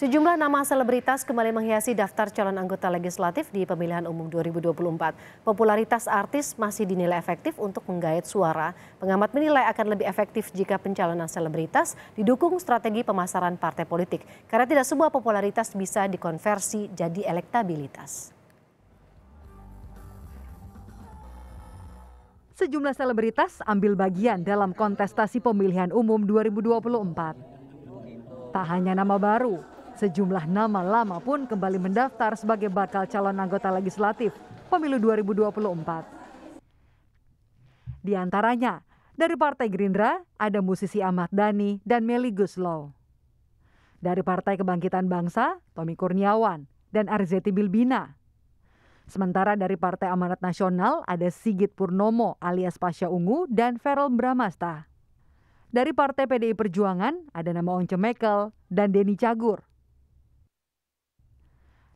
Sejumlah nama selebritas kembali menghiasi daftar calon anggota legislatif di pemilihan umum 2024. Popularitas artis masih dinilai efektif untuk menggait suara. Pengamat menilai akan lebih efektif jika pencalonan selebritas didukung strategi pemasaran partai politik. Karena tidak semua popularitas bisa dikonversi jadi elektabilitas. Sejumlah selebritas ambil bagian dalam kontestasi pemilihan umum 2024. Tak hanya nama baru, Sejumlah nama lama pun kembali mendaftar sebagai bakal calon anggota legislatif pemilu 2024. Di antaranya, dari Partai Gerindra ada musisi Ahmad Dhani dan Meli Guslow. Dari Partai Kebangkitan Bangsa, Tommy Kurniawan dan Arzeti Bilbina. Sementara dari Partai Amanat Nasional ada Sigit Purnomo alias Pasha Ungu dan Ferel Bramasta. Dari Partai PDI Perjuangan ada nama Once Mekel dan Denny Cagur.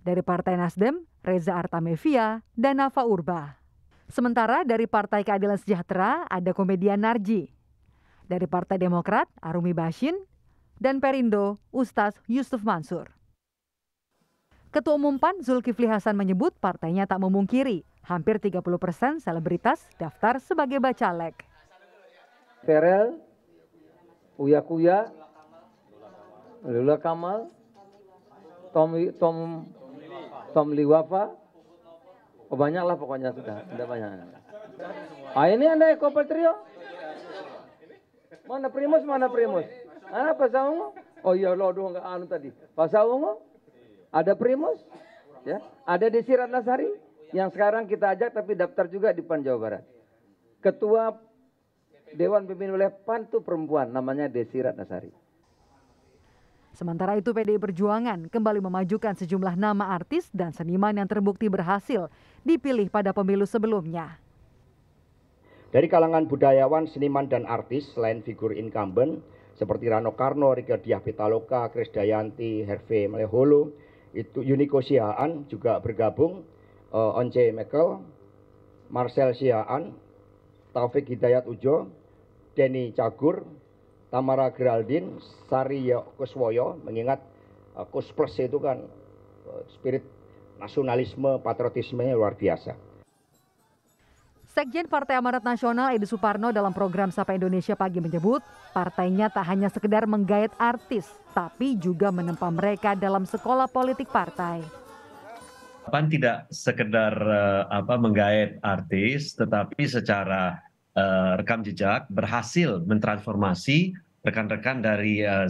Dari Partai Nasdem, Reza Artamevia dan Nafa Urba. Sementara dari Partai Keadilan Sejahtera ada komedian Narji. Dari Partai Demokrat, Arumi Bashin, dan Perindo, Ustaz Yusuf Mansur. Ketua Umum PAN Zulkifli Hasan menyebut partainya tak memungkiri hampir 30 persen selebritas daftar sebagai bacalek. Terel, Uya Kuya, Lula Kamal, Tom, Tom family wafa oh, banyak lah pokoknya sudah sudah banyak ah ini anda ekopatrio? Patrio mana primus mana primus mana bahasa oh iya lo dong nggak anu tadi bahasa ada primus ya ada di sirat nasari yang sekarang kita ajak tapi daftar juga di pan jawa barat ketua Dewan Pemimpin oleh PAN itu perempuan namanya Desirat Nasari. Sementara itu PDI Perjuangan kembali memajukan sejumlah nama artis dan seniman yang terbukti berhasil dipilih pada pemilu sebelumnya. Dari kalangan budayawan, seniman, dan artis, selain figur incumbent seperti Rano Karno, Rika Diah Pitaloka, Kris Dayanti, Herve Meleholo, itu Yuniko Siaan juga bergabung, uh, Once Mekel, Marcel Siaan, Taufik Hidayat Ujo, Denny Cagur, Tamara Geraldine Sari ya Kuswoyo mengingat uh, Kus itu kan uh, spirit nasionalisme, patriotismenya luar biasa. Sekjen Partai Amanat Nasional Edi Suparno dalam program Sapa Indonesia Pagi menyebut, partainya tak hanya sekedar menggait artis, tapi juga menempa mereka dalam sekolah politik partai. Pan tidak sekedar uh, apa menggait artis, tetapi secara uh, rekam jejak berhasil mentransformasi rekan-rekan dari uh,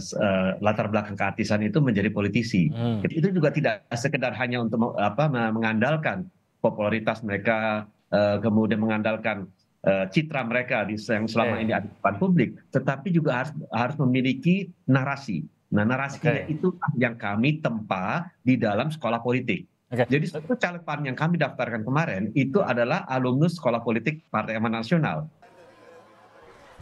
latar belakang keartisan itu menjadi politisi. Hmm. Itu juga tidak sekedar hanya untuk apa mengandalkan popularitas mereka, uh, kemudian mengandalkan uh, citra mereka di yang selama okay. ini ada di depan publik, tetapi juga harus harus memiliki narasi. Nah, narasinya okay. itu yang kami tempa di dalam sekolah politik. Okay. Jadi satu caleg yang kami daftarkan kemarin itu adalah alumnus sekolah politik Partai Amanat Nasional.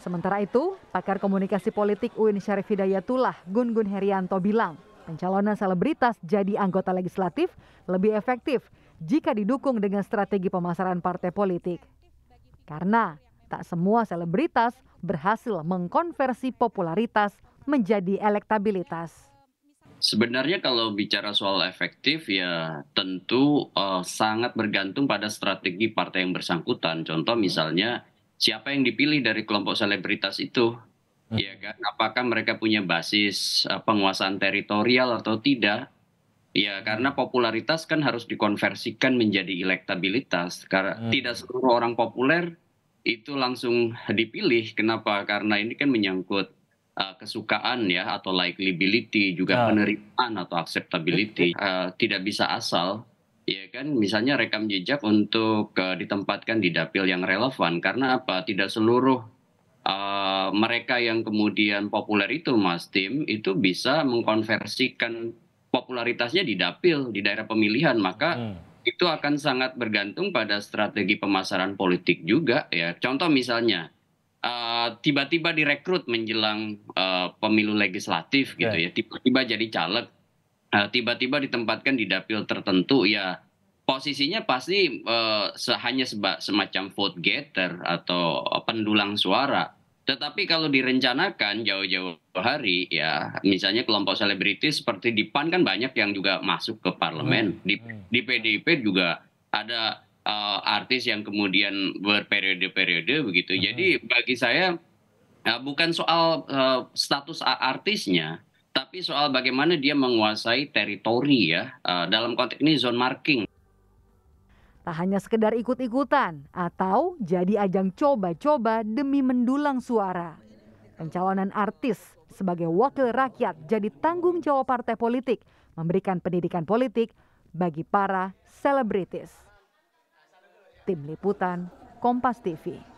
Sementara itu, pakar komunikasi politik UIN Syarif Hidayatullah Gun Gun Herianto bilang, pencalonan selebritas jadi anggota legislatif lebih efektif jika didukung dengan strategi pemasaran partai politik. Karena tak semua selebritas berhasil mengkonversi popularitas menjadi elektabilitas. Sebenarnya kalau bicara soal efektif ya tentu uh, sangat bergantung pada strategi partai yang bersangkutan. Contoh misalnya siapa yang dipilih dari kelompok selebritas itu hmm. ya kan apakah mereka punya basis uh, penguasaan teritorial atau tidak Ya, hmm. karena popularitas kan harus dikonversikan menjadi elektabilitas. Karena hmm. tidak seluruh orang populer itu langsung dipilih. Kenapa? Karena ini kan menyangkut uh, kesukaan ya atau likability juga ah. penerimaan atau acceptability. Uh, eh, tidak bisa asal ya kan misalnya rekam jejak untuk eh, ditempatkan di dapil yang relevan karena apa tidak seluruh uh, mereka yang kemudian populer itu Mas Tim itu bisa mengkonversikan popularitasnya di dapil di daerah pemilihan maka hmm. itu akan sangat bergantung pada strategi pemasaran politik juga ya contoh misalnya uh, tiba-tiba direkrut menjelang uh, pemilu legislatif gitu yeah. ya tiba-tiba jadi caleg Nah, tiba-tiba ditempatkan di dapil tertentu ya posisinya pasti uh, hanya seba, semacam vote getter atau eh, pendulang suara. Tetapi kalau direncanakan jauh-jauh hari ya misalnya kelompok selebritis seperti di PAN kan banyak yang juga masuk ke parlemen. Hmm. Di, hmm. di PDIP juga ada uh, artis yang kemudian berperiode-periode begitu. Hmm. Jadi bagi saya uh, bukan soal uh, status artisnya tapi soal bagaimana dia menguasai teritori ya uh, dalam konteks ini zone marking. Tak hanya sekedar ikut-ikutan atau jadi ajang coba-coba demi mendulang suara. Pencalonan artis sebagai wakil rakyat jadi tanggung jawab partai politik memberikan pendidikan politik bagi para selebritis. Tim Liputan Kompas TV.